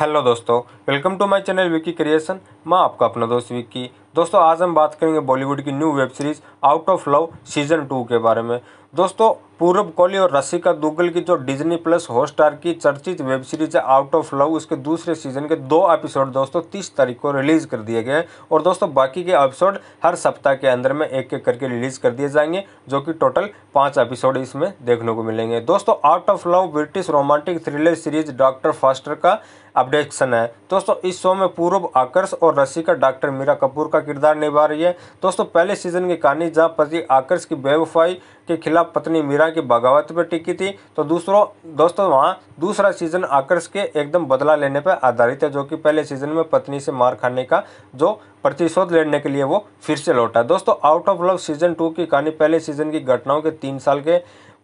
hello दोस्तों welcome to my channel Vicky creation मैं आपका अपना दोस्त विकी दोस्तों आज हम बात करेंगे बॉलीवुड की new web series out of love season two के बारे में दोस्तों पूरब कोहली और रसिका दुग्गल की जो डिज्नी प्लस हॉटस्टार की चर्चित वेब सीरीज है आउट ऑफ लव उसके दूसरे सीजन के दो एपिसोड दोस्तों तीस तारीख को रिलीज़ कर दिए गए हैं और दोस्तों बाकी के एपिसोड हर सप्ताह के अंदर में एक एक करके रिलीज़ कर दिए जाएंगे जो कि टोटल पांच एपिसोड इसमें देखने को मिलेंगे दोस्तों out of love British romantic thriller series doctor Foster का अपडेक्शन है दोस्तों इस शो में पूर्व आकर्ष और रसिका डॉक्टर मीरा कपूर का का किरदार निभा रही है दोस्तों पहले सीजन की कहानी जहाँ पति आकर्ष की बेवफाई के खिलाफ पत्नी मीरा की बगावत पर टिकी थी तो दूसरों दोस्तों वहाँ दूसरा सीजन आकर्ष के एकदम बदला लेने पर आधारित है जो कि पहले सीजन में पत्नी से मार खाने का जो प्रतिशोध लेने के लिए वो फिर से लौटा दोस्तों out of love season two की कहानी पहले सीजन की घटनाओं के तीन साल के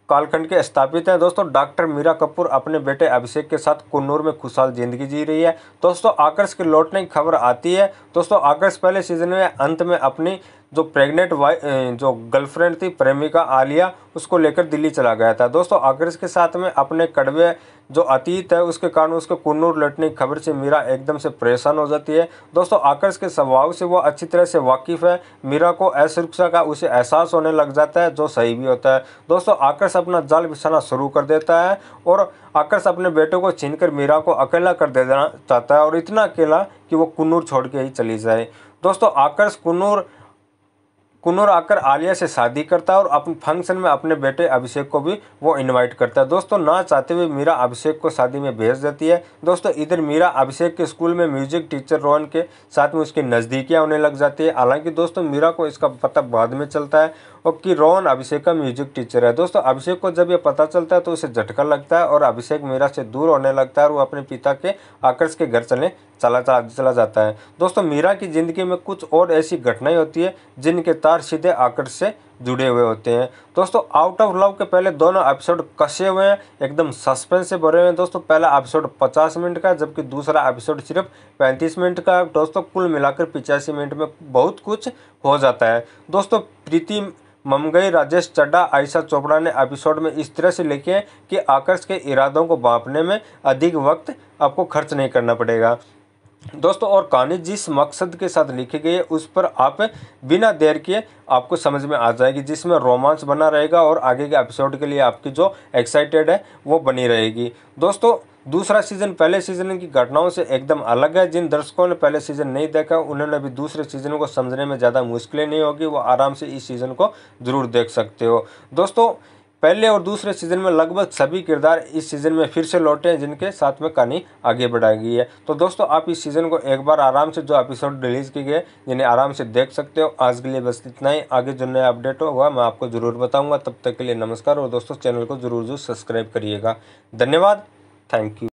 कालखंड के स्थापित हैं दोस्तों डॉक्टर मीरा कपूर अपने बेटे अभिषेक के साथ कुन्नूर में खुशहाल जिंदगी जी रही है दोस्तों आकर्ष के लौटने की खबर आती है दोस्तों आकर्ष पहले सीजन में अंत में अपनी जो प्रेग्नेंट वाइफ जो गर्लफ्रेंड थी प्रेमिका आलिया उसको लेकर दिल्ली चला गया था दोस्तों आकृष के साथ में अपने कड़वे जो अतीत है उसके कारण उसके कुन्नूर लटने की खबर से मीरा एकदम से परेशान हो जाती है दोस्तों आकर्ष के स्वभाव से वो अच्छी तरह से वाकिफ़ है मीरा को असुरक्षा का उसे एहसास होने लग जाता है जो सही भी होता है दोस्तों आकर्ष अपना जाल बिछाना शुरू कर देता है और आकर्ष अपने बेटे को कर मीरा को अकेला कर देना चाहता है और इतना अकेला कि वो कुन्नूर छोड़ के ही चली जाए दोस्तों आकर्ष कुन्नूर कुनूर आकर आलिया से शादी करता है और अपने फंक्शन में अपने बेटे अभिषेक को भी वो इनवाइट करता है दोस्तों ना चाहते हुए मीरा अभिषेक को शादी में भेज देती है दोस्तों इधर मीरा अभिषेक के स्कूल में म्यूजिक टीचर रोहन के साथ में उसकी नज़दीकियाँ होने लग जाती है हालांकि दोस्तों मीरा को इसका पता बाद में चलता है और कि रोहन अभिषेक का म्यूजिक टीचर है दोस्तों अभिषेक को जब यह पता चलता है तो उसे झटका लगता है और अभिषेक मीरा से दूर होने लगता है और वो अपने पिता के आकर्ष के घर चले चला चला जाता है दोस्तों मीरा की ज़िंदगी में कुछ और ऐसी घटनाएं होती है जिनके तार चार सीधे आकर से जुड़े हुए होते हैं दोस्तों आउट ऑफ लव के पहले दोनों एपिसोड कसे हुए हैं एकदम सस्पेंस से भरे हुए हैं दोस्तों पहला एपिसोड 50 मिनट का जबकि दूसरा एपिसोड सिर्फ 35 मिनट का दोस्तों कुल मिलाकर पिचासी मिनट में बहुत कुछ हो जाता है दोस्तों प्रीति ममगई राजेश चड्डा आयशा चोपड़ा ने एपिसोड में इस तरह से लिखे हैं कि आकर्ष के इरादों को बांपने में अधिक वक्त आपको खर्च नहीं करना पड़ेगा दोस्तों और कहानी जिस मकसद के साथ लिखी गई है उस पर आप बिना देर के आपको समझ में आ जाएगी जिसमें रोमांस बना रहेगा और आगे के एपिसोड के लिए आपकी जो एक्साइटेड है वो बनी रहेगी दोस्तों दूसरा सीजन पहले सीजन की घटनाओं से एकदम अलग है जिन दर्शकों ने पहले सीजन नहीं देखा उन्होंने भी दूसरे सीजन को समझने में ज़्यादा मुश्किलें नहीं होगी वो आराम से इस सीज़न को ज़रूर देख सकते हो दोस्तों पहले और दूसरे सीज़न में लगभग सभी किरदार इस सीज़न में फिर से लौटे हैं जिनके साथ में कहानी आगे बढ़ाई गई है तो दोस्तों आप इस सीज़न को एक बार आराम से जो एपिसोड रिलीज़ किए गए जिन्हें आराम से देख सकते हो आज के लिए बस इतना ही आगे जो नया अपडेट होगा मैं आपको ज़रूर बताऊँगा तब तक के लिए नमस्कार और दोस्तों चैनल को ज़रूर जरूर सब्सक्राइब करिएगा धन्यवाद थैंक यू